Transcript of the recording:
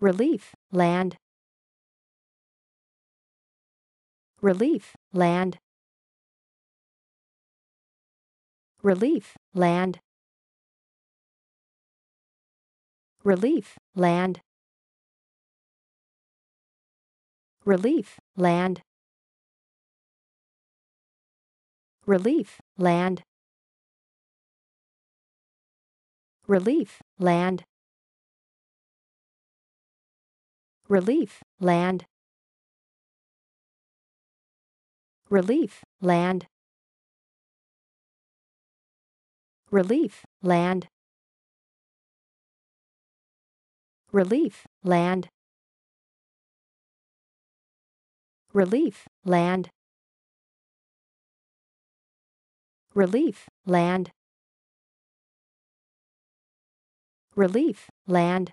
Relief, land. Relief, land. Relief, land. Relief, land. Relief, land. Relief, land. Relief, land. Relief, land. Relief, land. Relief, land. Relief, land. Relief, land. Relief, land. Relief, land.